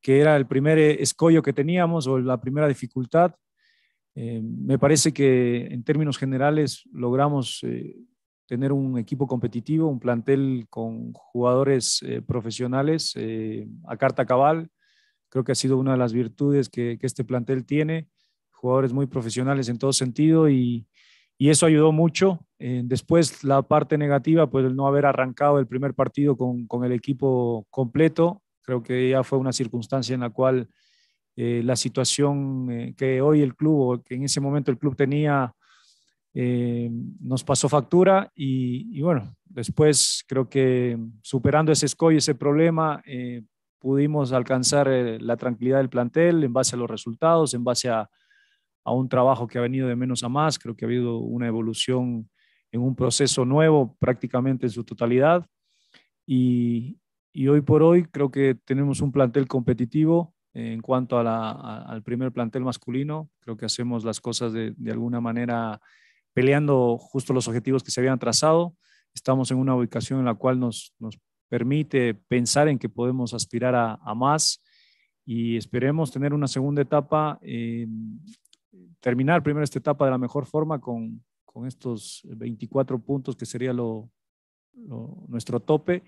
que era el primer eh, escollo que teníamos o la primera dificultad. Eh, me parece que en términos generales logramos eh, tener un equipo competitivo, un plantel con jugadores profesionales a carta cabal. Creo que ha sido una de las virtudes que, este plantel tiene, jugadores muy profesionales en todo sentido y, eso ayudó mucho. después la parte negativa, pues el no haber arrancado el primer partido con el equipo completo, Creo que ya fue una circunstancia en la cual eh, la situación eh, que hoy el club, o que en ese momento el club tenía, eh, nos pasó factura y, bueno, después creo que superando ese escollo, ese problema, pudimos alcanzar la tranquilidad del plantel en base a los resultados, en base a, a un trabajo que ha venido de menos a más. Creo que ha habido una evolución en un proceso nuevo prácticamente en su totalidad. Y, y hoy por hoy creo que tenemos un plantel competitivo eh, en cuanto al primer plantel masculino. Creo que hacemos las cosas de, alguna manera peleando justo los objetivos que se habían trazado. Estamos en una ubicación en la cual nos, permite pensar en que podemos aspirar a, más y esperemos tener una segunda etapa, eh, terminar primero esta etapa de la mejor forma con, estos 24 puntos que sería lo, nuestro tope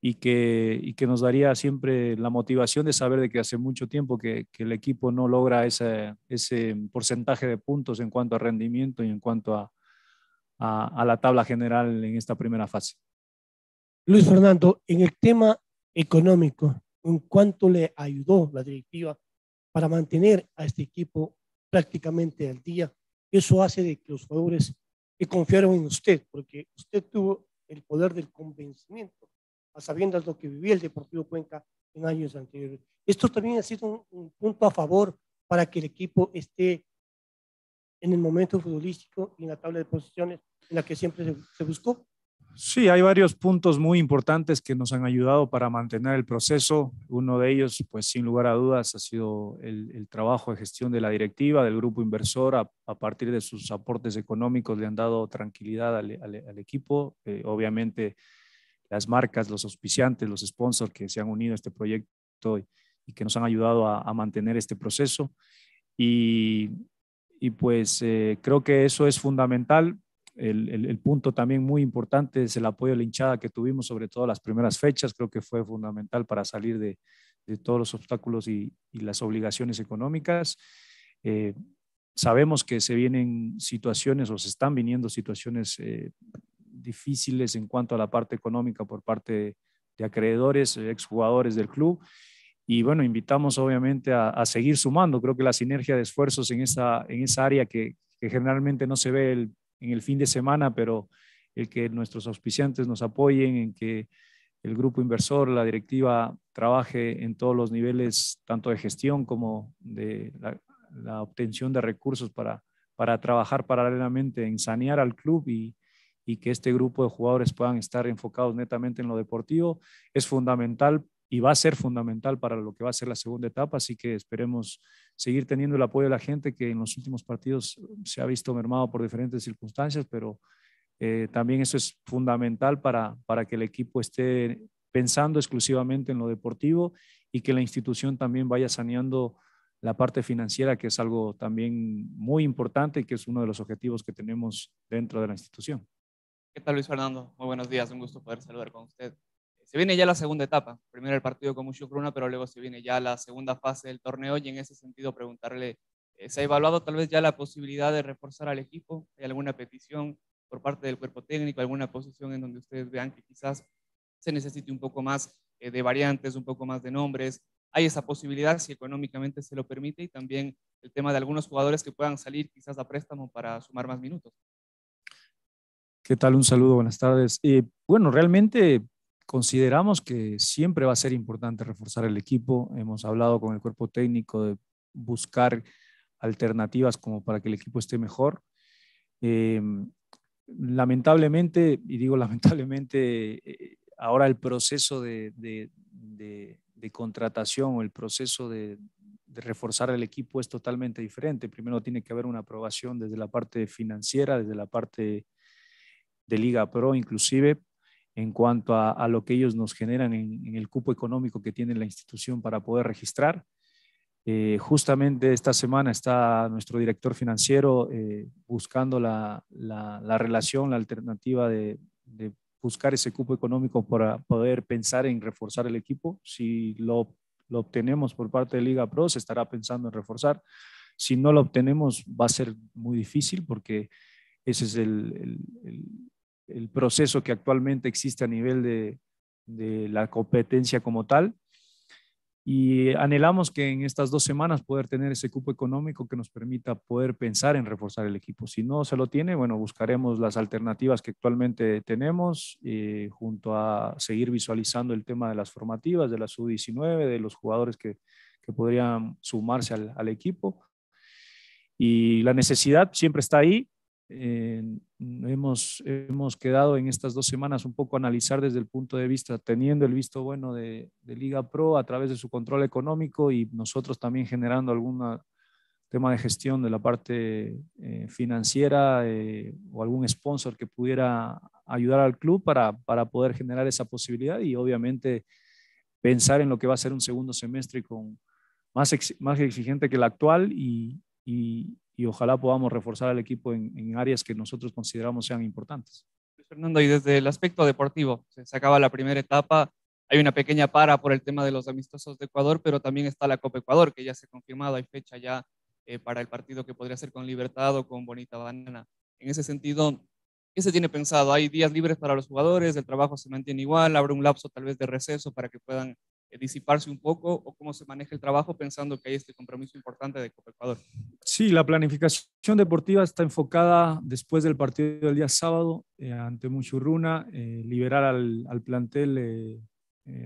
y que, y que nos daría siempre la motivación de saber de que hace mucho tiempo que, el equipo no logra ese, ese, porcentaje de puntos en cuanto a rendimiento y en cuanto a, a, la tabla general en esta primera fase. Luis Fernando, en el tema económico, ¿en cuánto le ayudó la directiva para mantener a este equipo prácticamente al día? Eso hace de que los jugadores que confiaron en usted, porque usted tuvo el poder del convencimiento sabiendo sabiendas lo que vivía el Deportivo Cuenca en años anteriores. Esto también ha sido un, punto a favor para que el equipo esté en el momento futbolístico y en la tabla de posiciones en la que siempre se, buscó. Sí, hay varios puntos muy importantes que nos han ayudado para mantener el proceso. Uno de ellos, pues sin lugar a dudas, ha sido el, trabajo de gestión de la directiva, del grupo inversor. A, partir de sus aportes económicos le han dado tranquilidad al, equipo. Eh, obviamente las marcas, los auspiciantes, los sponsors que se han unido a este proyecto y, que nos han ayudado a, mantener este proceso. Y, pues eh, creo que eso es fundamental. El, punto también muy importante es el apoyo de la hinchada que tuvimos, sobre todo las primeras fechas. Creo que fue fundamental para salir de, todos los obstáculos y, las obligaciones económicas. Eh, sabemos que se vienen situaciones o se están viniendo situaciones eh, difíciles en cuanto a la parte económica por parte de, acreedores, eh, exjugadores del club. Y bueno, invitamos obviamente a, seguir sumando. Creo que la sinergia de esfuerzos en esa, en esa área que, generalmente no se ve el, en el fin de semana, pero el que nuestros auspiciantes nos apoyen, en que el grupo inversor, la directiva, trabaje en todos los niveles, tanto de gestión como de la, la obtención de recursos para, para trabajar paralelamente en sanear al club y, y que este grupo de jugadores puedan estar enfocados netamente en lo deportivo es fundamental y va a ser fundamental para lo que va a ser la segunda etapa, así que esperemos seguir teniendo el apoyo de la gente que en los últimos partidos se ha visto mermado por diferentes circunstancias, pero eh, también eso es fundamental para, para que el equipo esté pensando exclusivamente en lo deportivo y que la institución también vaya saneando la parte financiera, que es algo también muy importante y que es uno de los objetivos que tenemos dentro de la institución. ¿Qué tal Luis Fernando? Muy buenos días, un gusto poder saludar con usted. Se viene ya la segunda etapa, primero el partido con Cruna, pero luego se viene ya la segunda fase del torneo y en ese sentido preguntarle, eh, ¿se ha evaluado tal vez ya la posibilidad de reforzar al equipo? ¿Hay alguna petición por parte del cuerpo técnico, alguna posición en donde ustedes vean que quizás se necesite un poco más eh, de variantes, un poco más de nombres? ¿Hay esa posibilidad si económicamente se lo permite y también el tema de algunos jugadores que puedan salir quizás a préstamo para sumar más minutos? ¿Qué tal? Un saludo, buenas tardes. Eh, bueno, realmente consideramos que siempre va a ser importante reforzar el equipo. Hemos hablado con el cuerpo técnico de buscar alternativas como para que el equipo esté mejor. Eh, lamentablemente, y digo lamentablemente, eh, ahora el proceso de, de, contratación o el proceso de, reforzar el equipo es totalmente diferente. Primero tiene que haber una aprobación desde la parte financiera, desde la parte de Liga Pro, inclusive en cuanto a, lo que ellos nos generan en, el cupo económico que tiene la institución para poder registrar. Eh, justamente esta semana está nuestro director financiero eh, buscando la, la, relación, la alternativa de, buscar ese cupo económico para poder pensar en reforzar el equipo. Si lo, lo, obtenemos por parte de Liga Pro, se estará pensando en reforzar. Si no lo obtenemos, va a ser muy difícil porque ese es el el proceso que actualmente existe a nivel de, la competencia como tal. Y anhelamos que en estas dos semanas poder tener ese cupo económico que nos permita poder pensar en reforzar el equipo. Si no se lo tiene, bueno, buscaremos las alternativas que actualmente tenemos, eh, junto a seguir visualizando el tema de las formativas, de la sub-19, de los jugadores que, podrían sumarse al, al equipo. Y la necesidad siempre está ahí, eh, hemos, hemos quedado en estas dos semanas un poco a analizar desde el punto de vista, teniendo el visto bueno de, Liga Pro a través de su control económico y nosotros también generando algún tema de gestión de la parte eh, financiera eh, o algún sponsor que pudiera ayudar al club para, para poder generar esa posibilidad y obviamente pensar en lo que va a ser un segundo semestre con, más, más exigente que el actual y, y ojalá podamos reforzar al equipo en, en áreas que nosotros consideramos sean importantes. Fernando, y desde el aspecto deportivo, se acaba la primera etapa, hay una pequeña para por el tema de los amistosos de Ecuador, pero también está la Copa Ecuador, que ya se ha confirmado, hay fecha ya eh, para el partido que podría ser con Libertad o con Bonita Banana. En ese sentido, ¿qué se tiene pensado? ¿Hay días libres para los jugadores? ¿El trabajo se mantiene igual? ¿Habrá un lapso tal vez de receso para que puedan eh, disiparse un poco o cómo se maneja el trabajo pensando que hay este compromiso importante de Copa Ecuador? Sí, la planificación deportiva está enfocada después del partido del día sábado eh, ante Muchurruna, eh, liberar al, plantel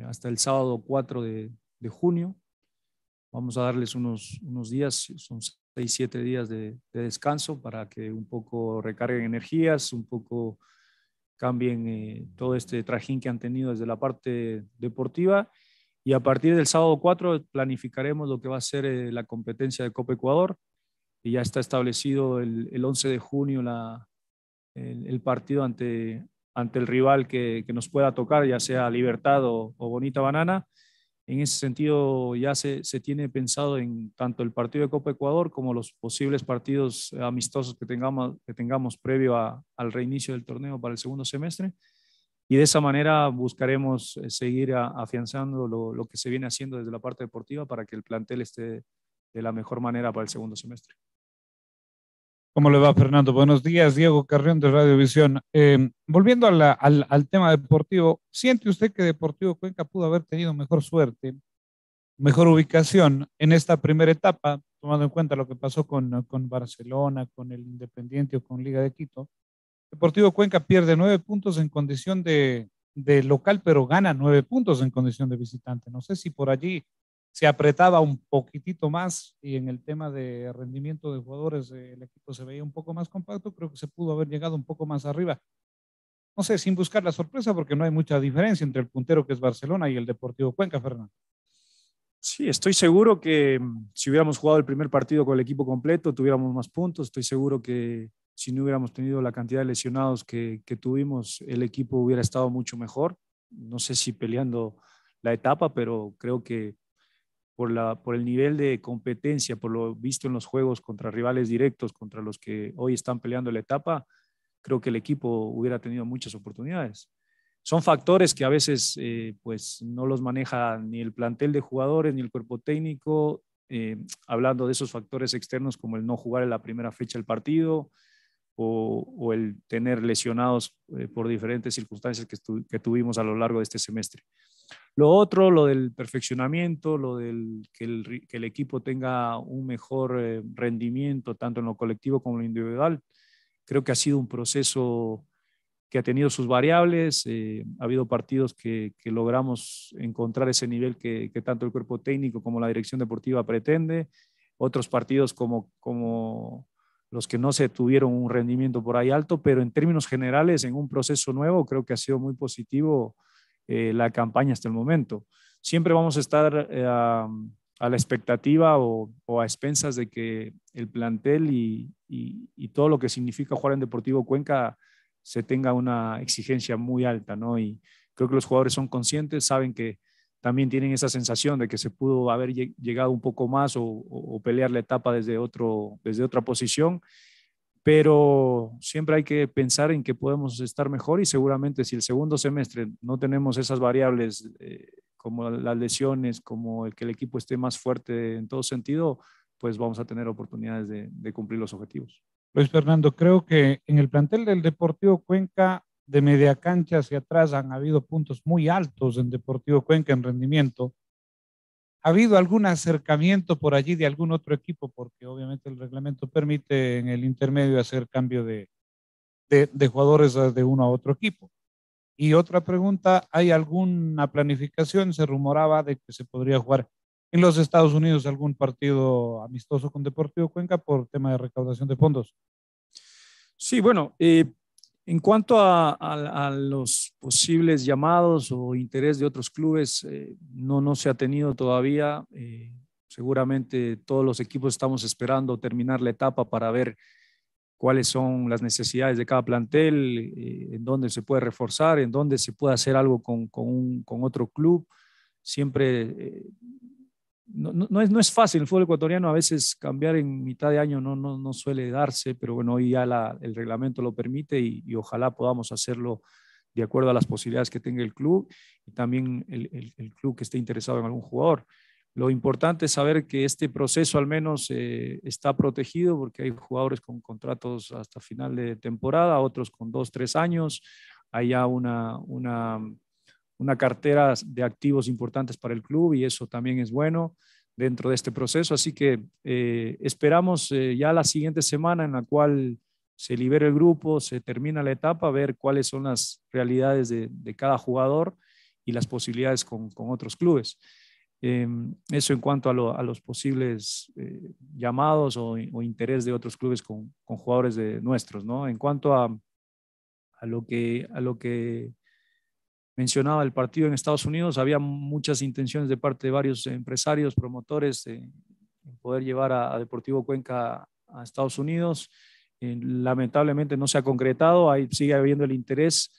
hasta el sábado 4 de, junio. Vamos a darles unos, unos días, son 6, 7 días de descanso para que un poco recarguen energías, un poco cambien todo este trajín que han tenido desde la parte deportiva y a partir del sábado 4 planificaremos lo que va a ser eh, la competencia de Copa Ecuador. Y ya está establecido el, 11 de junio el, partido ante, ante el rival que, nos pueda tocar, ya sea Libertad o, Bonita Banana. En ese sentido, ya se, tiene pensado en tanto el partido de Copa Ecuador como los posibles partidos amistosos que tengamos, que tengamos previo al reinicio del torneo para el segundo semestre. Y de esa manera buscaremos eh, seguir afianzando lo, que se viene haciendo desde la parte deportiva para que el plantel esté de la mejor manera para el segundo semestre. ¿Cómo le va, Fernando? Buenos días, Diego Carrión de Radiovisión. Eh, volviendo al, tema deportivo, ¿siente usted que Deportivo Cuenca pudo haber tenido mejor suerte, mejor ubicación en esta primera etapa, tomando en cuenta lo que pasó con Barcelona, con el Independiente o con Liga de Quito? Deportivo Cuenca pierde nueve puntos en condición de, local, pero gana nueve puntos en condición de visitante. No sé si por allí se apretaba un poquitito más y en el tema de rendimiento de jugadores eh, el equipo se veía un poco más compacto, creo que se pudo haber llegado un poco más arriba. No sé, sin buscar la sorpresa, porque no hay mucha diferencia entre el puntero que es Barcelona y el Deportivo Cuenca, Fernando. Sí, estoy seguro que mm, si hubiéramos jugado el primer partido con el equipo completo, tuviéramos más puntos. Estoy seguro que si no hubiéramos tenido la cantidad de lesionados que, tuvimos, el equipo hubiera estado mucho mejor. No sé si peleando la etapa, pero creo que por, por el nivel de competencia, por lo visto en los juegos contra rivales directos, contra los que hoy están peleando la etapa, creo que el equipo hubiera tenido muchas oportunidades son factores que a veces eh, pues no los maneja ni el plantel de jugadores ni el cuerpo técnico, eh, hablando de esos factores externos como el no jugar en la primera fecha el partido o, el tener lesionados eh, por diferentes circunstancias que, que, tuvimos a lo largo de este semestre. Lo otro, lo del perfeccionamiento, lo del que el, que el equipo tenga un mejor rendimiento tanto en lo colectivo como en lo individual, creo que ha sido un proceso que ha tenido sus variables, eh, ha habido partidos que, que, logramos encontrar ese nivel que, que, tanto el cuerpo técnico como la dirección deportiva pretende, otros partidos como, como los que no se tuvieron un rendimiento por ahí alto, pero en términos generales, en un proceso nuevo, creo que ha sido muy positivo eh, la campaña hasta el momento. Siempre vamos a estar eh, a, la expectativa o, a expensas de que el plantel y, y, y todo lo que significa jugar en Deportivo Cuenca se tenga una exigencia muy alta, ¿no? Y creo que los jugadores son conscientes, saben que también tienen esa sensación de que se pudo haber llegado un poco más o, pelear la etapa desde, otro, desde otra posición, pero siempre hay que pensar en que podemos estar mejor y seguramente si el segundo semestre no tenemos esas variables eh, como las lesiones, como el que el equipo esté más fuerte en todo sentido, pues vamos a tener oportunidades de cumplir los objetivos. Luis Fernando, creo que en el plantel del Deportivo Cuenca, de media cancha hacia atrás, han habido puntos muy altos en Deportivo Cuenca en rendimiento. ¿Ha habido algún acercamiento por allí de algún otro equipo? Porque obviamente el reglamento permite en el intermedio hacer cambio de, de, de jugadores de uno a otro equipo. Y otra pregunta, ¿hay alguna planificación? Se rumoraba de que se podría jugar en los Estados Unidos algún partido amistoso con Deportivo Cuenca por tema de recaudación de fondos. Sí, bueno, eh, en cuanto a, los posibles llamados o interés de otros clubes, eh, no, no se ha tenido todavía. Eh, seguramente todos los equipos estamos esperando terminar la etapa para ver cuáles son las necesidades de cada plantel, en dónde se puede reforzar, en dónde se puede hacer algo con, con, otro club. Siempre no, es, no es fácil. El fútbol ecuatoriano a veces cambiar en mitad de año no, no, suele darse, pero bueno, hoy ya el reglamento lo permite y, ojalá podamos hacerlo de acuerdo a las posibilidades que tenga el club y también el, club que esté interesado en algún jugador. Lo importante es saber que este proceso al menos eh, está protegido porque hay jugadores con contratos hasta final de temporada, otros con dos, tres años. Hay ya una, una una cartera de activos importantes para el club y eso también es bueno dentro de este proceso. Así que eh, esperamos eh, ya la siguiente semana en la cual se libere el grupo, se termina la etapa, ver cuáles son las realidades de, cada jugador y las posibilidades con, otros clubes. Em, eso en cuanto a, los posibles eh, llamados o, interés de otros clubes con, con jugadores de nuestros, ¿no? En cuanto a, a lo que, a lo que mencionaba el partido en Estados Unidos, había muchas intenciones de parte de varios empresarios, promotores, de eh, poder llevar a, Deportivo Cuenca a Estados Unidos. Eh, lamentablemente no se ha concretado, ahí sigue habiendo el interés.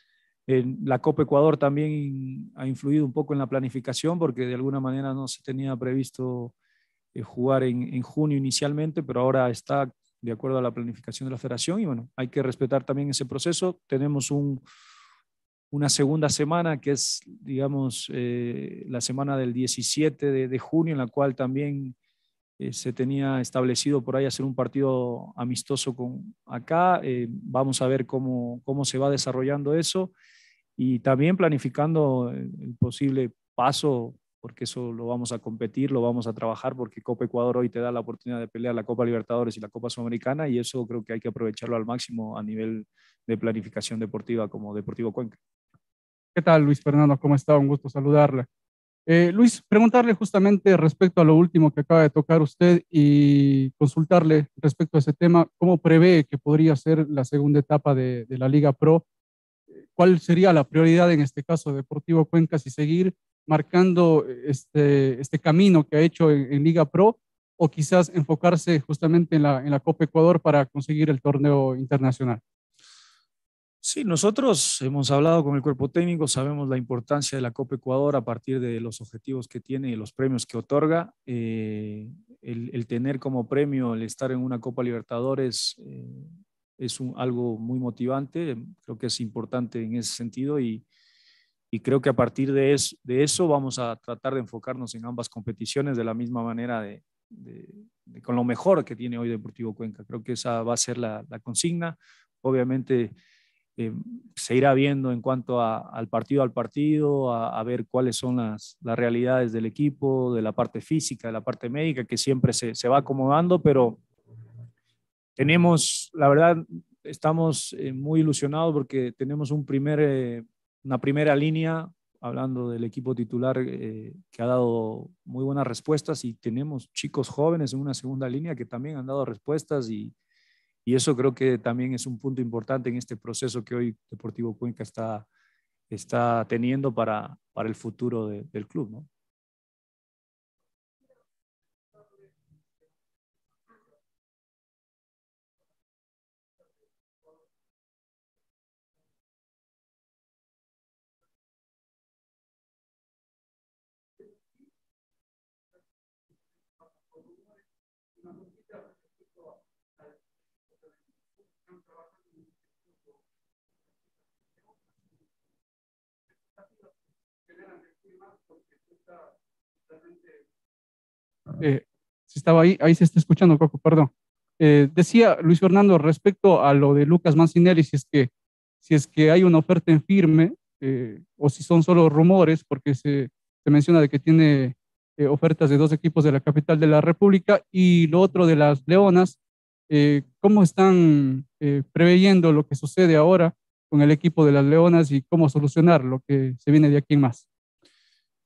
Eh, la Copa Ecuador también ha influido un poco en la planificación porque de alguna manera no se tenía previsto jugar en, en junio inicialmente, pero ahora está de acuerdo a la planificación de la federación y bueno, hay que respetar también ese proceso. Tenemos un, una segunda semana, que es, digamos, eh, la semana del 17 de, junio, en la cual también eh, se tenía establecido por ahí hacer un partido amistoso con acá. Eh, vamos a ver cómo, cómo se va desarrollando eso y también planificando el posible paso, porque eso lo vamos a competir, lo vamos a trabajar, porque Copa Ecuador hoy te da la oportunidad de pelear la Copa Libertadores y la Copa Sudamericana y eso creo que hay que aprovecharlo al máximo a nivel de planificación deportiva como Deportivo Cuenca. ¿Qué tal, Luis Fernando? ¿Cómo está? Un gusto saludarle. Eh, Luis, preguntarle justamente respecto a lo último que acaba de tocar usted y consultarle respecto a ese tema, ¿cómo prevé que podría ser la segunda etapa de, la Liga Pro? ¿Cuál sería la prioridad en este caso Deportivo Cuenca si seguir marcando este, este camino que ha hecho en, Liga Pro o quizás enfocarse justamente en la, en la Copa Ecuador para conseguir el torneo internacional? Sí, nosotros hemos hablado con el cuerpo técnico, sabemos la importancia de la Copa Ecuador a partir de los objetivos que tiene y los premios que otorga. Eh, el, tener como premio el estar en una Copa Libertadores eh, es algo muy motivante, creo que es importante en ese sentido y, creo que a partir de, eso vamos a tratar de enfocarnos en ambas competiciones de la misma manera con lo mejor que tiene hoy Deportivo Cuenca. Creo que esa va a ser la, la consigna. Obviamente eh, se irá viendo en cuanto al partido al partido, a, ver cuáles son las, realidades del equipo, de la parte física, de la parte médica, que siempre se, va acomodando, pero tenemos, la verdad, estamos eh, muy ilusionados porque tenemos un primer, eh, una primera línea, hablando del equipo titular, que ha dado muy buenas respuestas y tenemos chicos jóvenes en una segunda línea que también han dado respuestas y y eso creo que también es un punto importante en este proceso que hoy Deportivo Cuenca está, está teniendo para, el futuro del club. ¿no? Eh, si estaba ahí, ahí se está escuchando, Coco, perdón. Eh, decía Luis Fernando respecto a lo de Lucas Mancinelli, si es que, si es que hay una oferta en firme eh, o si son solo rumores, porque se, menciona de que tiene ofertas de dos equipos de la capital de la República y lo otro de las Leonas, ¿cómo están preveyendo lo que sucede ahora con el equipo de las Leonas y cómo solucionar lo que se viene de aquí en más?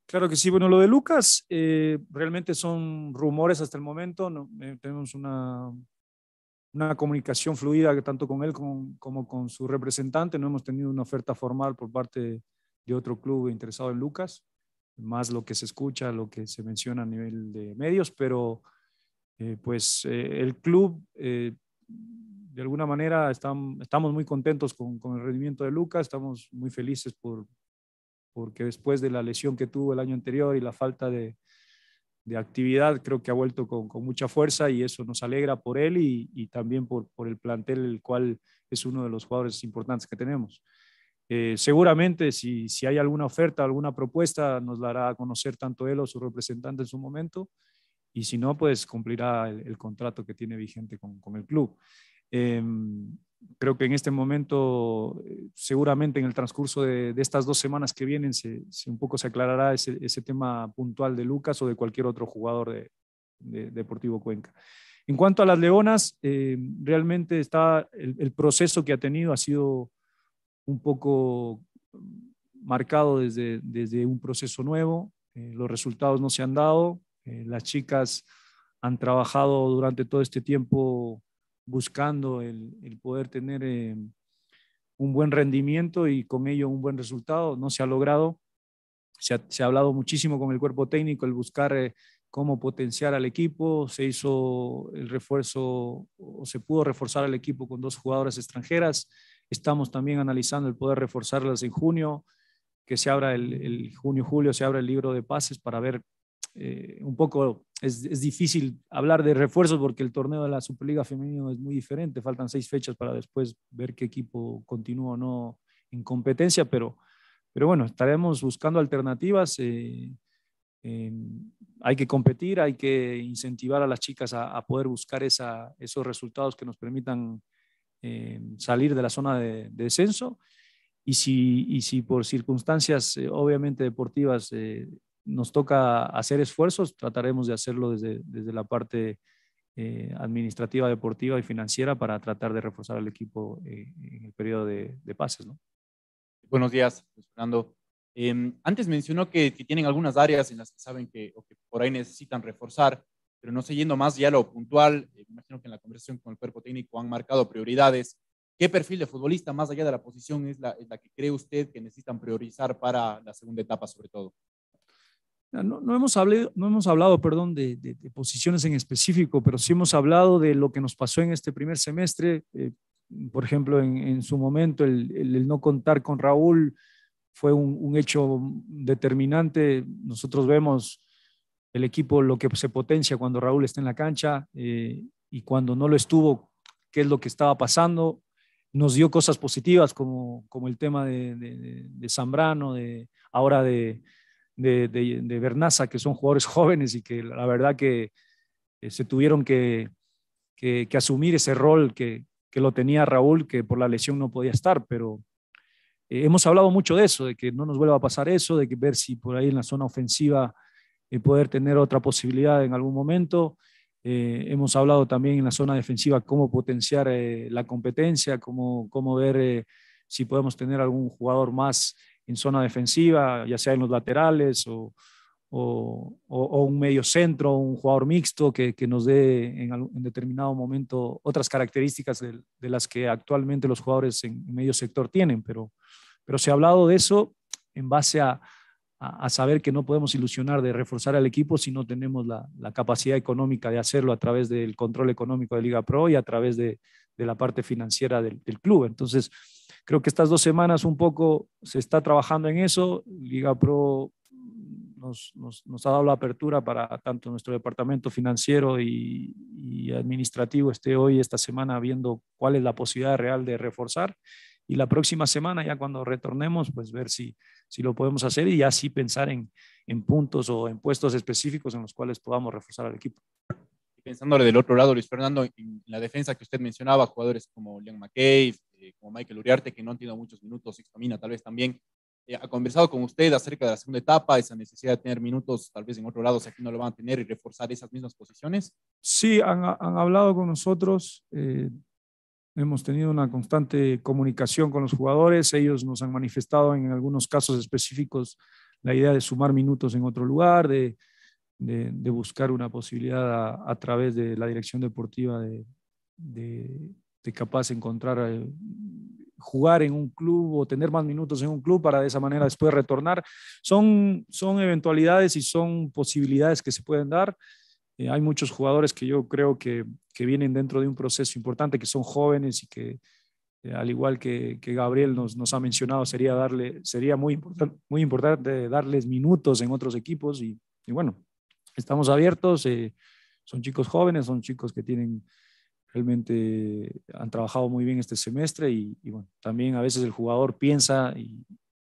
Claro que sí, bueno, lo de Lucas eh, realmente son rumores hasta el momento, no, eh, tenemos una, una comunicación fluida tanto con él como, con su representante, no hemos tenido una oferta formal por parte de otro club interesado en Lucas, más lo que se escucha, lo que se menciona a nivel de medios, pero eh, pues el club de alguna manera estamos muy contentos con, con, el rendimiento de Lucas, estamos muy felices por, porque después de la lesión que tuvo el año anterior y la falta de, de actividad, creo que ha vuelto con, con, mucha fuerza y eso nos alegra por él y, y también por, por, el plantel, el cual es uno de los jugadores importantes que tenemos. Eh, seguramente si, si, hay alguna oferta, alguna propuesta, nos la hará conocer tanto él o su representante en su momento y si no, pues cumplirá el, contrato que tiene vigente con, con el club. Em, creo que en este momento, seguramente en el transcurso de, estas dos semanas que vienen, se, un poco se aclarará ese, tema puntual de Lucas o de cualquier otro jugador de, Deportivo Cuenca. En cuanto a las Leonas, eh, realmente está el, proceso que ha tenido ha sido un poco marcado desde, desde un proceso nuevo. Eh, los resultados no se han dado. Eh, las chicas han trabajado durante todo este tiempo buscando el, poder tener eh, un buen rendimiento y con ello un buen resultado. No se ha logrado. Se ha, hablado muchísimo con el cuerpo técnico, el buscar eh, cómo potenciar al equipo. Se hizo el refuerzo o se pudo reforzar al equipo con dos jugadoras extranjeras. Estamos también analizando el poder reforzarlas en junio, que se abra el, el junio-julio, se abra el libro de pases para ver eh, un poco es, es, difícil hablar de refuerzos porque el torneo de la Superliga Femenino es muy diferente. Faltan seis fechas para después ver qué equipo continúa o no en competencia, pero, pero bueno, estaremos buscando alternativas. Eh, eh, hay que competir, hay que incentivar a las chicas a, poder buscar esa, esos resultados que nos permitan salir de la zona de, descenso. Y si, y si, por circunstancias obviamente deportivas eh, nos toca hacer esfuerzos, trataremos de hacerlo desde, desde la parte eh, administrativa, deportiva y financiera para tratar de reforzar al equipo eh, en el periodo de, pases. Buenos días, Fernando. Em, antes mencionó que, tienen algunas áreas en las que saben que, por ahí necesitan reforzar, pero no sé, yendo más ya a lo puntual, eh, imagino que en la conversación con el cuerpo técnico han marcado prioridades. ¿Qué perfil de futbolista, más allá de la posición, es la que cree usted que necesitan priorizar para la segunda etapa, sobre todo? No, hemos, hablado, no hemos hablado perdón, de, posiciones en específico, pero sí hemos hablado de lo que nos pasó en este primer semestre. Eh, por ejemplo, en, su momento, el, no contar con Raúl fue un, hecho determinante. Nosotros vemos el equipo lo que se potencia cuando Raúl está en la cancha eh, y cuando no lo estuvo, qué es lo que estaba pasando. Nos dio cosas positivas como, como el tema de, de Zambrano, de, ahora de, de, de, Bernaza, que son jugadores jóvenes y que la verdad que eh, se tuvieron que, que, asumir ese rol que, que, lo tenía Raúl, que por la lesión no podía estar, pero eh, hemos hablado mucho de eso, de que no nos vuelva a pasar eso, de que ver si por ahí en la zona ofensiva eh, poder tener otra posibilidad en algún momento. hemos hablado también en la zona defensiva cómo potenciar la competencia, cómo, ver si podemos tener algún jugador más en zona defensiva, ya sea en los laterales o, o, un medio centro, un jugador mixto que, que nos dé en, determinado momento otras características de, las que actualmente los jugadores en, medio sector tienen. Pero, pero se ha hablado de eso en base a, a, saber que no podemos ilusionar de reforzar al equipo si no tenemos la, capacidad económica de hacerlo a través del control económico de Liga Pro y a través de, de la parte financiera del, del, club. Entonces, Creo que estas dos semanas un poco se está trabajando en eso. Liga Pro nos, ha dado la apertura para tanto nuestro departamento financiero y, administrativo esté hoy, esta semana, viendo cuál es la posibilidad real de reforzar. Y la próxima semana, ya cuando retornemos, pues ver si, si lo podemos hacer y así pensar en, en puntos o en puestos específicos en los cuales podamos reforzar al equipo pensándole del otro lado, Luis Fernando, en la defensa que usted mencionaba, jugadores como Leon McCabe, eh, como Michael Uriarte, que no han tenido muchos minutos, examina tal vez también, eh, ha conversado con usted acerca de la segunda etapa, esa necesidad de tener minutos tal vez en otro lado, si aquí no lo van a tener y reforzar esas mismas posiciones? Sí, han, han hablado con nosotros, eh, hemos tenido una constante comunicación con los jugadores, ellos nos han manifestado en algunos casos específicos la idea de sumar minutos en otro lugar, de, de, buscar una posibilidad a, través de la dirección deportiva de de capaz de encontrar, eh, jugar en un club o tener más minutos en un club para de esa manera después retornar. Son, son eventualidades y son posibilidades que se pueden dar. Eh, hay muchos jugadores que yo creo que, vienen dentro de un proceso importante, que son jóvenes y que, eh, al igual que, Gabriel nos, nos, ha mencionado, sería, darle, sería muy, muy importante darles minutos en otros equipos. Y, bueno, estamos abiertos. son chicos jóvenes, son chicos que tienen realmente han trabajado muy bien este semestre y, bueno, también a veces el jugador piensa y,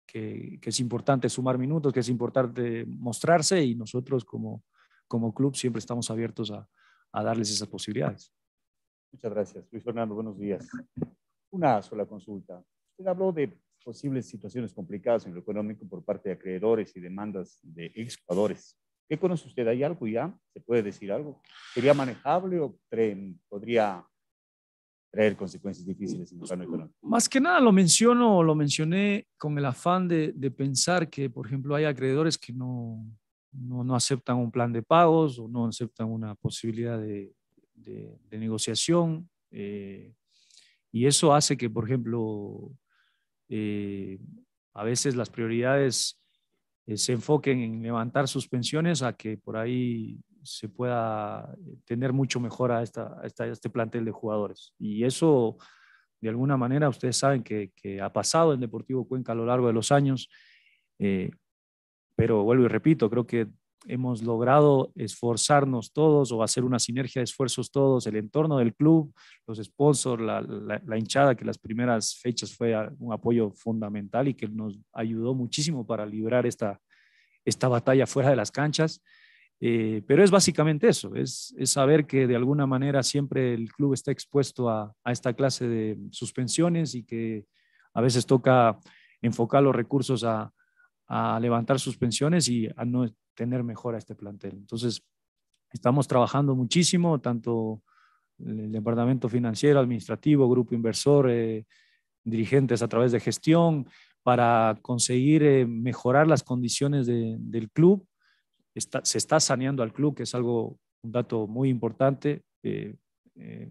que, es importante sumar minutos, que es importante mostrarse y nosotros como, como club siempre estamos abiertos a, a darles esas posibilidades. Muchas gracias. Luis Fernando, buenos días. Una sola consulta. Usted habló de posibles situaciones complicadas en lo económico por parte de acreedores y demandas de ex jugadores. ¿Qué conoce usted? ¿Hay algo ya? ¿Se puede decir algo? ¿Sería manejable o podría traer consecuencias difíciles en el plano económico? Más que nada lo menciono, lo mencioné con el afán de, pensar que, por ejemplo, hay acreedores que no, no, aceptan un plan de pagos o no aceptan una posibilidad de, negociación. Eh, y eso hace que, por ejemplo, eh, a veces las prioridades eh, se enfoquen en levantar sus pensiones a que por ahí se pueda eh, tener mucho mejor a, este plantel de jugadores. Y eso, de alguna manera, ustedes saben que, ha pasado en Deportivo Cuenca a lo largo de los años. Eh, pero vuelvo y repito, creo que hemos logrado esforzarnos todos o hacer una sinergia de esfuerzos todos, el entorno del club, los sponsors, la, hinchada, que las primeras fechas fue un apoyo fundamental y que nos ayudó muchísimo para librar esta, esta batalla fuera de las canchas. Eh, pero es básicamente eso, es, saber que de alguna manera siempre el club está expuesto a, esta clase de suspensiones y que a veces toca enfocar los recursos a, a levantar suspensiones y a no, tener mejor a este plantel. Entonces, estamos trabajando muchísimo, tanto el departamento financiero, administrativo, grupo inversor, eh, dirigentes a través de gestión, para conseguir eh, mejorar las condiciones del club. se está saneando al club, que es algo, un dato muy importante, eh,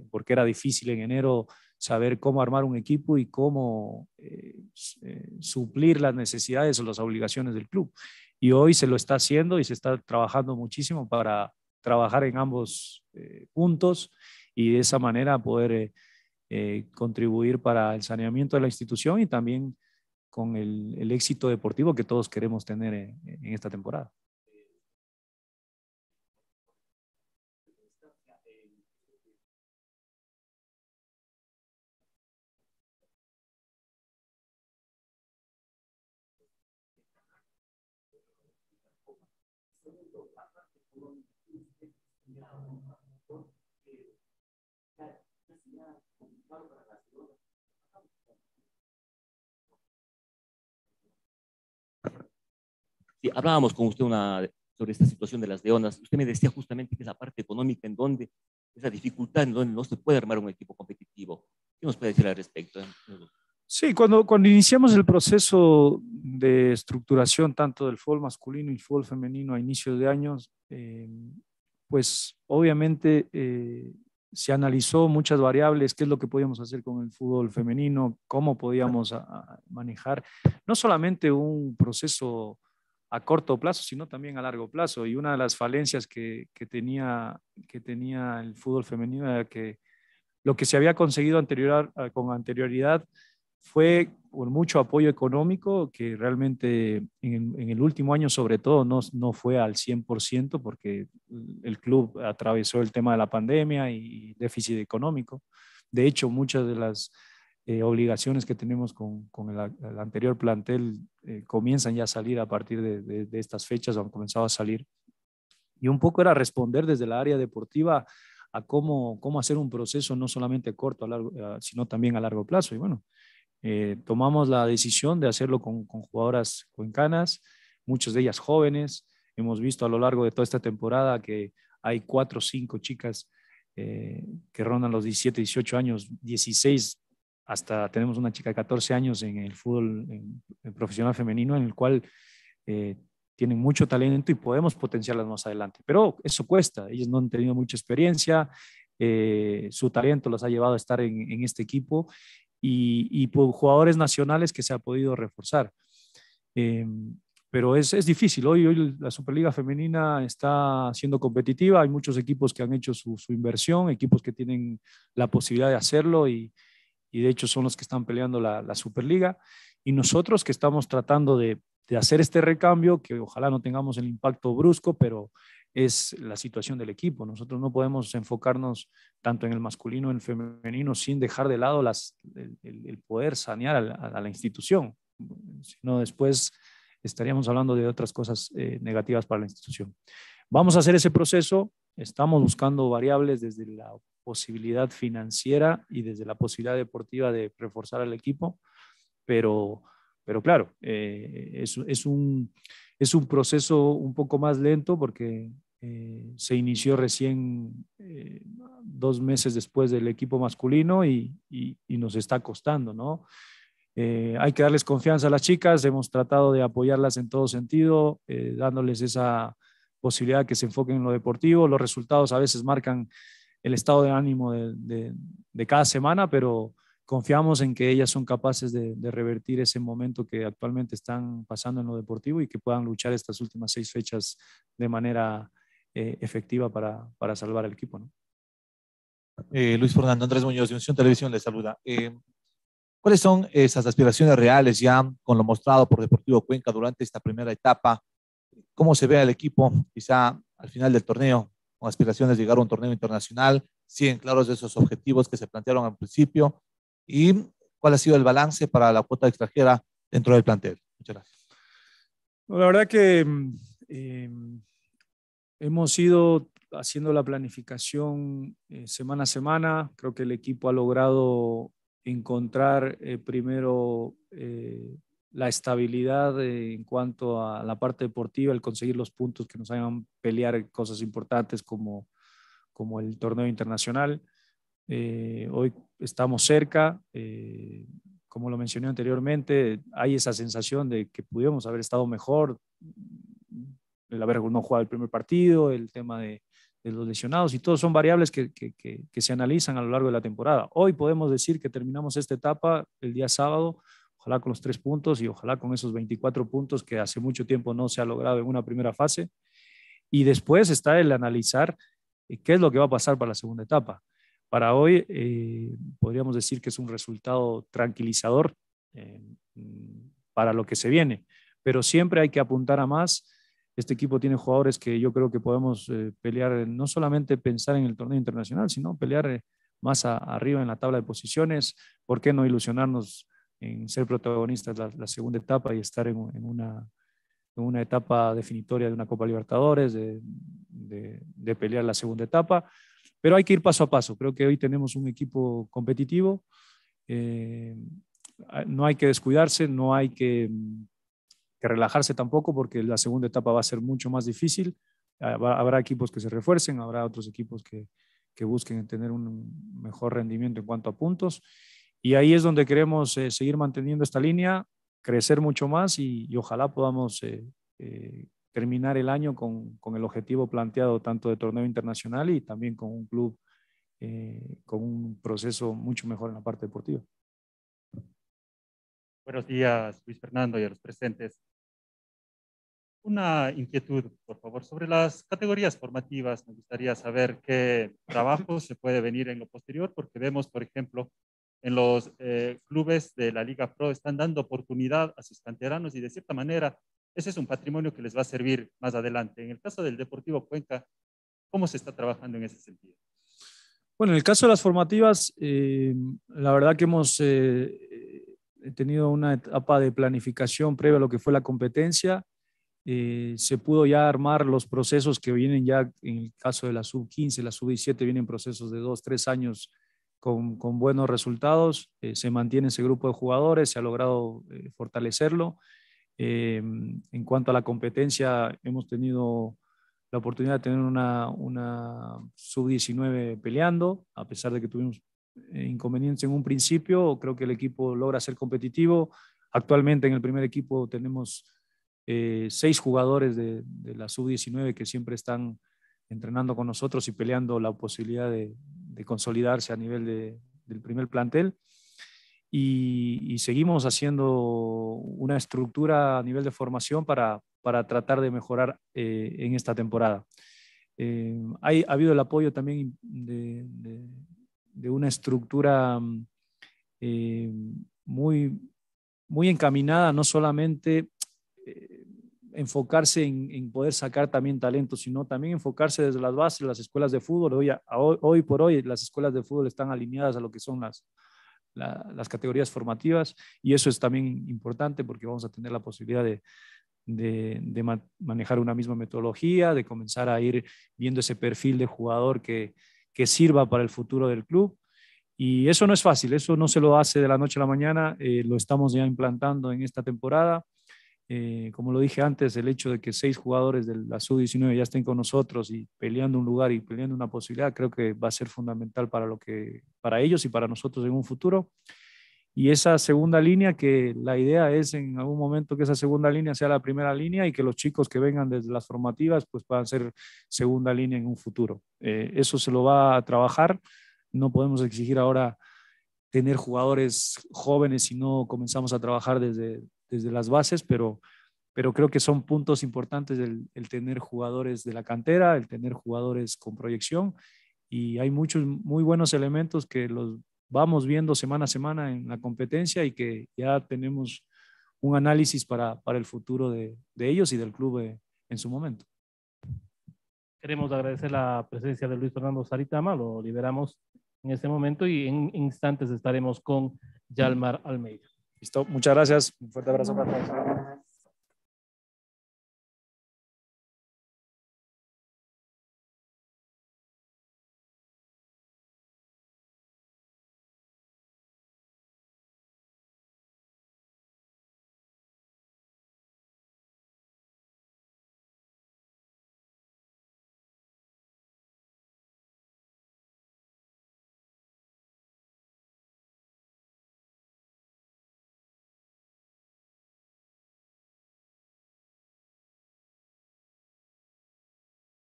porque era difícil en enero saber cómo armar un equipo y cómo suplir las necesidades o las obligaciones del club y hoy se lo está haciendo y se está trabajando muchísimo para trabajar en ambos eh, puntos y de esa manera poder eh, eh, contribuir para el saneamiento de la institución y también con el, éxito deportivo que todos queremos tener en esta temporada. Si hablábamos con usted una, sobre esta situación de las leonas. Usted me decía justamente que es la parte económica en donde esa dificultad en donde no se puede armar un equipo competitivo. ¿Qué nos puede decir al respecto? Sí, cuando, cuando iniciamos el proceso de estructuración tanto del fútbol masculino y fútbol femenino a inicios de años, eh, pues obviamente eh, se analizó muchas variables, qué es lo que podíamos hacer con el fútbol femenino, cómo podíamos manejar no solamente un proceso a corto plazo, sino también a largo plazo. Y una de las falencias que, tenía, que tenía el fútbol femenino era que lo que se había conseguido anterior, con anterioridad fue con mucho apoyo económico que realmente en, el último año sobre todo no, no, fue al 100% porque el club atravesó el tema de la pandemia y déficit económico. De hecho, muchas de las eh, obligaciones que tenemos con, con el, anterior plantel eh, comienzan ya a salir a partir de, estas fechas, han comenzado a salir. Y un poco era responder desde la área deportiva a cómo, cómo hacer un proceso no solamente corto, a largo, eh, sino también a largo plazo. Y bueno, eh, tomamos la decisión de hacerlo con, jugadoras cuencanas, muchas de ellas jóvenes. Hemos visto a lo largo de toda esta temporada que hay cuatro o cinco chicas eh, que rondan los 17, 18 años, 16, hasta tenemos una chica de 14 años en el fútbol profesional femenino, en el cual eh, tienen mucho talento y podemos potenciarlas más adelante. Pero eso cuesta, ellas no han tenido mucha experiencia, su talento las ha llevado a estar en, en este equipo y, por jugadores nacionales que se ha podido reforzar. Eh, pero es, difícil. Hoy, hoy la Superliga Femenina está siendo competitiva. Hay muchos equipos que han hecho su, inversión, equipos que tienen la posibilidad de hacerlo y, de hecho son los que están peleando la, Superliga. Y nosotros que estamos tratando de, de, hacer este recambio, que ojalá no tengamos el impacto brusco, pero es la situación del equipo. Nosotros no podemos enfocarnos tanto en el masculino, en el femenino, sin dejar de lado el, poder sanear a la, institución. Si institución, sino después estaríamos hablando de otras cosas eh, negativas para la institución. Vamos a hacer ese proceso, estamos buscando variables desde la posibilidad financiera y desde la posibilidad deportiva de reforzar al equipo, pero, pero claro, eh, un, es un proceso un poco más lento porque eh, se inició recién eh, dos meses después del equipo masculino y, nos está costando, ¿no? Eh, hay que darles confianza a las chicas, hemos tratado de apoyarlas en todo sentido, dándoles esa posibilidad que se enfoquen en lo deportivo. Los resultados a veces marcan el estado de ánimo de, cada semana, pero confiamos en que ellas son capaces de, revertir ese momento que actualmente están pasando en lo deportivo y que puedan luchar estas últimas seis fechas de manera eh, efectiva para, para, salvar al equipo. Eh, Luis Fernando Andrés Muñoz de Unción Televisión le saluda. Eh, ¿Cuáles son esas aspiraciones reales ya con lo mostrado por Deportivo Cuenca durante esta primera etapa? ¿Cómo se ve al equipo quizá al final del torneo? Con aspiraciones de llegar a un torneo internacional, siguen claros esos objetivos que se plantearon al principio y cuál ha sido el balance para la cuota extranjera dentro del plantel. Muchas gracias. la verdad que mm, Hemos ido haciendo la planificación eh, semana a semana. Creo que el equipo ha logrado encontrar eh, primero eh, la estabilidad en cuanto a la parte deportiva, el conseguir los puntos que nos hagan pelear cosas importantes como, como el torneo internacional. hoy estamos cerca, como lo mencioné anteriormente, hay esa sensación de que pudiéramos haber estado mejor, el haber no jugado el primer partido, el tema de, los lesionados y todos son variables que, se analizan a lo largo de la temporada. Hoy podemos decir que terminamos esta etapa el día sábado, ojalá con los tres puntos y ojalá con esos 24 puntos que hace mucho tiempo no se ha logrado en una primera fase. Y después está el analizar eh, qué es lo que va a pasar para la segunda etapa. Para hoy eh, podríamos decir que es un resultado tranquilizador eh, para lo que se viene, pero siempre hay que apuntar a más este equipo tiene jugadores que yo creo que podemos eh, pelear, eh, no solamente pensar en el torneo internacional, sino pelear eh, más arriba en la tabla de posiciones. ¿Por qué no ilusionarnos en ser protagonistas la, la segunda etapa y estar en, una, etapa definitoria de una Copa Libertadores, de, pelear la segunda etapa? Pero hay que ir paso a paso. Creo que hoy tenemos un equipo competitivo. no hay que descuidarse, no hay que mm, que relajarse tampoco porque la segunda etapa va a ser mucho más difícil. Ah, habrá equipos que se refuercen, habrá otros equipos que, busquen tener un mejor rendimiento en cuanto a puntos. Y ahí es donde queremos eh, seguir manteniendo esta línea, crecer mucho más y, ojalá podamos eh, eh, terminar el año con, con, el objetivo planteado tanto de torneo internacional y también con un club con un proceso mucho mejor en la parte deportiva. Buenos días, Luis Fernando y a los presentes una inquietud, por favor, sobre las categorías formativas. Me gustaría saber qué trabajo se puede venir en lo posterior, porque vemos, por ejemplo, en los eh, clubes de la Liga Pro están dando oportunidad a sus canteranos y de cierta manera ese es un patrimonio que les va a servir más adelante. En el caso del Deportivo Cuenca, ¿cómo se está trabajando en ese sentido? Bueno, en el caso de las formativas, eh, la verdad que hemos eh, tenido una etapa de planificación previa a lo que fue la competencia eh, se pudo ya armar los procesos que vienen ya, en el caso de la sub-15, la sub-17, vienen procesos de dos, tres años con, buenos resultados, eh, se mantiene ese grupo de jugadores, se ha logrado eh, fortalecerlo. en cuanto a la competencia, hemos tenido la oportunidad de tener una, una sub-19 peleando, a pesar de que tuvimos inconvenientes en un principio, creo que el equipo logra ser competitivo. Actualmente en el primer equipo tenemos eh, seis jugadores de, la sub-19 que siempre están entrenando con nosotros y peleando la posibilidad de, consolidarse a nivel del primer plantel. Y, seguimos haciendo una estructura a nivel de formación para, para tratar de mejorar eh, en esta temporada. Eh, hay, ha habido el apoyo también de, una estructura muy, muy encaminada no solamente enfocarse en, poder sacar también talento, sino también enfocarse desde las bases, las escuelas de fútbol. Hoy, hoy, por hoy las escuelas de fútbol están alineadas a lo que son las, las categorías formativas y eso es también importante porque vamos a tener la posibilidad de, manejar una misma metodología, de comenzar a ir viendo ese perfil de jugador que, sirva para el futuro del club. Y eso no es fácil, eso no se lo hace de la noche a la mañana, eh, lo estamos ya implantando en esta temporada eh, como lo dije antes, el hecho de que seis jugadores de la sub-19 ya estén con nosotros y peleando un lugar y peleando una posibilidad, creo que va a ser fundamental para, lo que, para ellos y para nosotros en un futuro. Y esa segunda línea, que la idea es en algún momento que esa segunda línea sea la primera línea y que los chicos que vengan desde las formativas pues puedan ser segunda línea en un futuro. Eh, eso se lo va a trabajar. No podemos exigir ahora tener jugadores jóvenes si no comenzamos a trabajar desde, desde las bases, pero, pero creo que son puntos importantes el, tener jugadores de la cantera, el tener jugadores con proyección y hay muchos muy buenos elementos que los vamos viendo semana a semana en la competencia y que ya tenemos un análisis para, para el futuro de, de, ellos y del club eh, en su momento. Queremos agradecer la presencia de Luis Fernando Saritama, lo liberamos en este momento y en instantes estaremos con Yalmar Almeida. Listo, muchas gracias. Un fuerte abrazo para todos.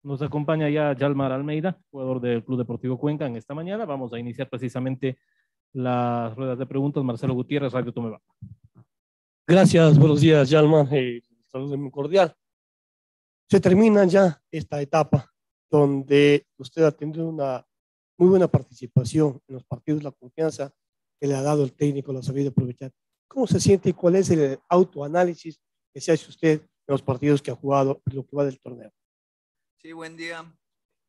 Nos acompaña ya Yalmar Almeida, jugador del Club Deportivo Cuenca en esta mañana. Vamos a iniciar precisamente las ruedas de preguntas. Marcelo Gutiérrez, Radio Tomeba. Gracias, buenos días, Yalmar. Eh, saludos muy cordial. Se termina ya esta etapa donde usted ha tenido una muy buena participación en los partidos, la confianza que le ha dado el técnico, la sabido aprovechar. ¿Cómo se siente y cuál es el autoanálisis que se hace usted en los partidos que ha jugado, lo que va del torneo? Sí, buen día.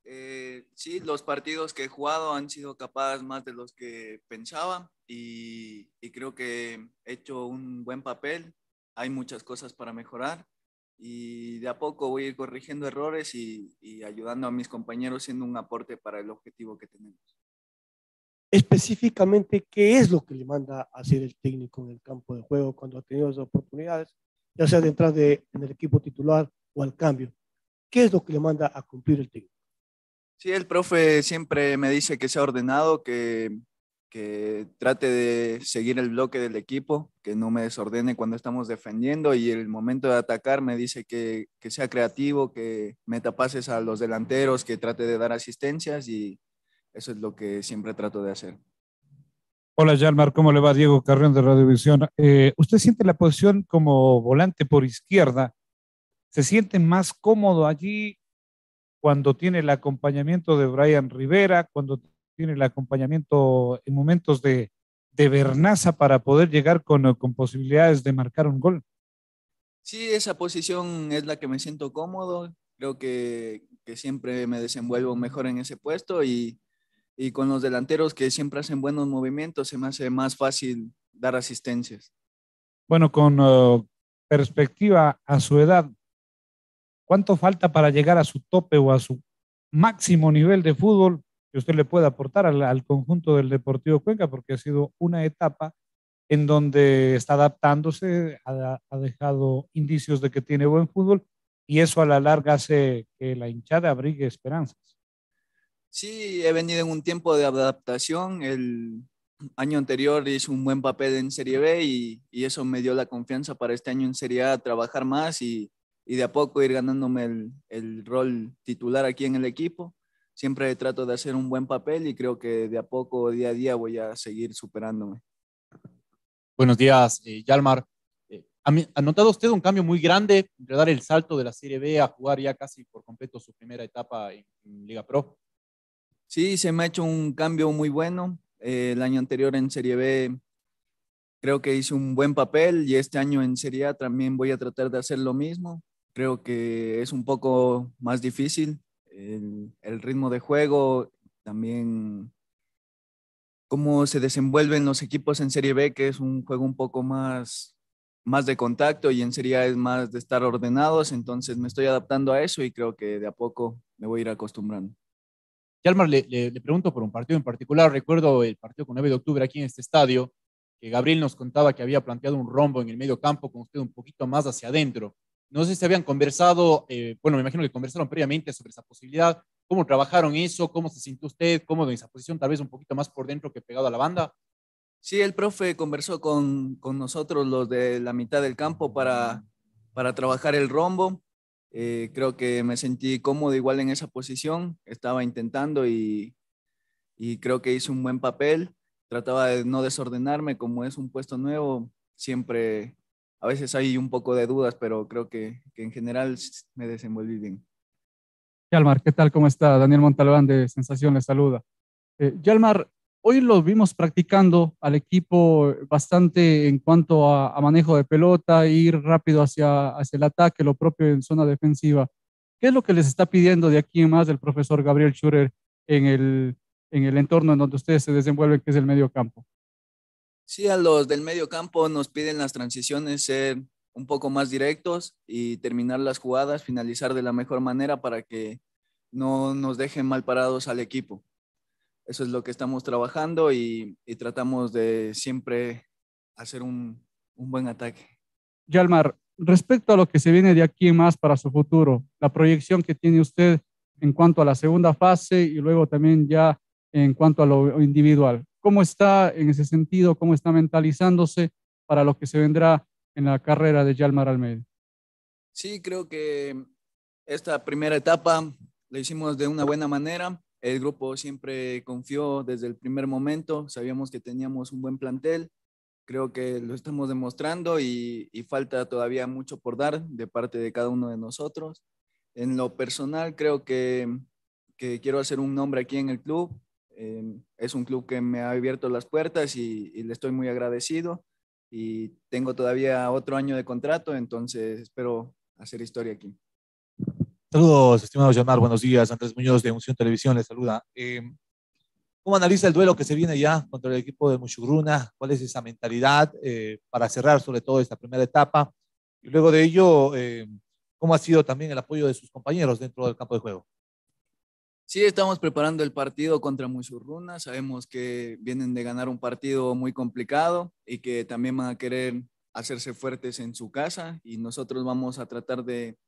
Eh, sí, los partidos que he jugado han sido capaces más de los que pensaba y, creo que he hecho un buen papel. Hay muchas cosas para mejorar y de a poco voy a ir corrigiendo errores y, ayudando a mis compañeros siendo un aporte para el objetivo que tenemos. Específicamente, ¿qué es lo que le manda a hacer el técnico en el campo de juego cuando ha tenido las oportunidades, ya sea de entrar en el equipo titular o al cambio? ¿Qué es lo que le manda a cumplir el técnico? Sí, el profe siempre me dice que sea ordenado, que, que trate de seguir el bloque del equipo, que no me desordene cuando estamos defendiendo y el momento de atacar me dice que, que sea creativo, que meta pases a los delanteros, que trate de dar asistencias y eso es lo que siempre trato de hacer. Hola, Yalmar, ¿cómo le va? Diego Carrión de Radiovisión. Eh, ¿Usted siente la posición como volante por izquierda se siente más cómodo allí cuando tiene el acompañamiento de Brian Rivera, cuando tiene el acompañamiento en momentos de, de Bernaza para poder llegar con, eh, con posibilidades de marcar un gol. Sí, esa posición es la que me siento cómodo. Creo que, siempre me desenvuelvo mejor en ese puesto y, con los delanteros que siempre hacen buenos movimientos se me hace más fácil dar asistencias. Bueno, con eh, perspectiva a su edad, ¿Cuánto falta para llegar a su tope o a su máximo nivel de fútbol que usted le pueda aportar al, conjunto del Deportivo Cuenca? Porque ha sido una etapa en donde está adaptándose, ha, dejado indicios de que tiene buen fútbol y eso a la larga hace que la hinchada abrigue esperanzas. Sí, he venido en un tiempo de adaptación. El año anterior hice un buen papel en Serie B y, y, eso me dio la confianza para este año en Serie A trabajar más y, y de a poco ir ganándome el, el, rol titular aquí en el equipo. Siempre trato de hacer un buen papel y creo que de a poco, día a día, voy a seguir superándome. Buenos días, eh, Yalmar. Eh, ¿Ha notado usted un cambio muy grande de dar el salto de la Serie B a jugar ya casi por completo su primera etapa en, Liga Pro? Sí, se me ha hecho un cambio muy bueno. Eh, el año anterior en Serie B creo que hice un buen papel y este año en Serie A también voy a tratar de hacer lo mismo. Creo que es un poco más difícil. El, el ritmo de juego, también cómo se desenvuelven los equipos en Serie B, que es un juego un poco más, más de contacto y en Serie A es más de estar ordenados. Entonces me estoy adaptando a eso y creo que de a poco me voy a ir acostumbrando. Yalmar, le, le, le, pregunto por un partido en particular. Recuerdo el partido con 9 de octubre aquí en este estadio, que Gabriel nos contaba que había planteado un rombo en el medio campo con usted un poquito más hacia adentro. No sé si habían conversado, eh, bueno, me imagino que conversaron previamente sobre esa posibilidad, cómo trabajaron eso, cómo se sintió usted, ¿Cómo en esa posición, tal vez un poquito más por dentro que pegado a la banda. Sí, el profe conversó con, con nosotros los de la mitad del campo para, para trabajar el rombo. Eh, creo que me sentí cómodo igual en esa posición, estaba intentando y, y creo que hice un buen papel. Trataba de no desordenarme, como es un puesto nuevo, siempre a veces hay un poco de dudas, pero creo que, que en general me desenvolví bien. Yalmar, ¿qué tal? ¿Cómo está? Daniel Montalbán de Sensación le saluda. Eh, Yalmar, hoy lo vimos practicando al equipo bastante en cuanto a, manejo de pelota, ir rápido hacia, hacia el ataque, lo propio en zona defensiva. ¿Qué es lo que les está pidiendo de aquí en más el profesor Gabriel Schurer en el, en el entorno en donde ustedes se desenvuelven, que es el medio campo? Sí, a los del medio campo nos piden las transiciones ser un poco más directos y terminar las jugadas, finalizar de la mejor manera para que no nos dejen mal parados al equipo. Eso es lo que estamos trabajando y, tratamos de siempre hacer un, un buen ataque. Yalmar, respecto a lo que se viene de aquí más para su futuro, la proyección que tiene usted en cuanto a la segunda fase y luego también ya en cuanto a lo individual, cómo está en ese sentido, cómo está mentalizándose para lo que se vendrá en la carrera de Yalmar Almeida. Sí, creo que esta primera etapa la hicimos de una buena manera. El grupo siempre confió desde el primer momento, sabíamos que teníamos un buen plantel, creo que lo estamos demostrando y, falta todavía mucho por dar de parte de cada uno de nosotros. En lo personal, creo que quiero hacer un nombre aquí en el club, Em, es un club que me ha abierto las puertas y, le estoy muy agradecido. Y tengo todavía otro año de contrato, entonces espero hacer historia aquí. Saludos, estimado Yamar. Buenos días. Andrés Muñoz de Unción Televisión les saluda. Em, ¿Cómo analiza el duelo que se viene ya contra el equipo de Muchugruna? ¿Cuál es esa mentalidad eh, para cerrar sobre todo esta primera etapa? Y luego de ello, em, ¿cómo ha sido también el apoyo de sus compañeros dentro del campo de juego? Sí, estamos preparando el partido contra Musurruna. Sabemos que vienen de ganar un partido muy complicado y que también van a querer hacerse fuertes en su casa y nosotros vamos a tratar de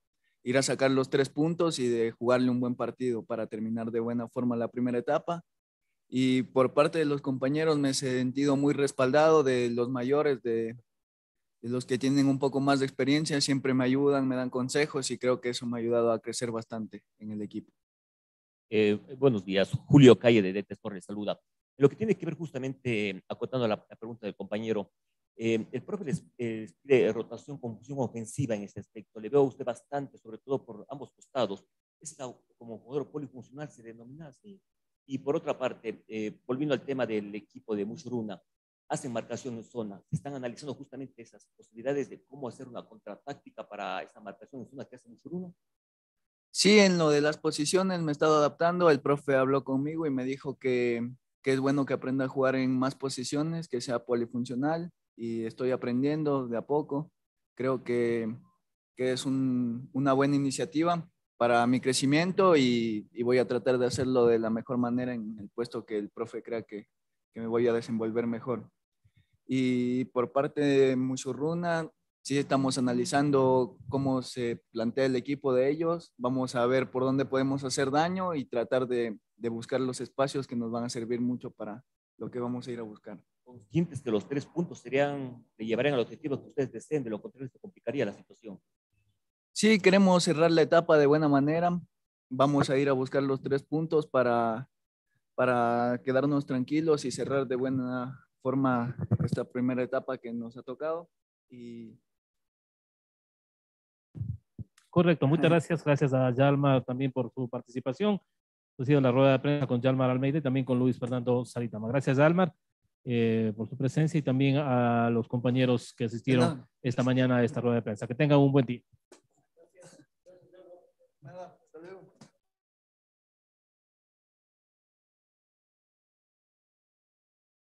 ir a sacar los tres puntos y de jugarle un buen partido para terminar de buena forma la primera etapa. Y por parte de los compañeros me he sentido muy respaldado de los mayores, de los que tienen un poco más de experiencia, siempre me ayudan, me dan consejos y creo que eso me ha ayudado a crecer bastante en el equipo. Eh, buenos días, Julio Calle de detes de saluda. lo que tiene que ver justamente, acotando la, pregunta del compañero, eh, el profe les, rotación con función ofensiva en ese aspecto. Le veo a usted bastante, sobre todo por ambos costados. Es como jugador polifuncional se denomina así. Y por otra parte, eh, volviendo al tema del equipo de Mushruna, hacen marcación en zona. están analizando justamente esas posibilidades de cómo hacer una contratáctica para esa marcación en zona que hace Mushruna. Sí, en lo de las posiciones me he estado adaptando. El profe habló conmigo y me dijo que, es bueno que aprenda a jugar en más posiciones, que sea polifuncional y estoy aprendiendo de a poco. Creo que, es una buena iniciativa para mi crecimiento y, voy a tratar de hacerlo de la mejor manera en el puesto que el profe crea que, que me voy a desenvolver mejor. Y por parte de Musurruna, sí estamos analizando cómo se plantea el equipo de ellos, vamos a ver por dónde podemos hacer daño y tratar de, buscar los espacios que nos van a servir mucho para lo que vamos a ir a buscar. Conscientes que los tres puntos serían, le llevarían al objetivo que ustedes deseen, de lo contrario se complicaría la situación. Sí, queremos cerrar la etapa de buena manera, vamos a ir a buscar los tres puntos para, para quedarnos tranquilos y cerrar de buena forma esta primera etapa que nos ha tocado y Correcto, muchas gracias. Gracias a Yalmar también por su participación. Ha sido la rueda de prensa con Yalmar Almeida y también con Luis Fernando Salitama. Gracias, Yalmar, eh, por su presencia y también a los compañeros que asistieron esta mañana a esta rueda de prensa. Que tengan un buen día.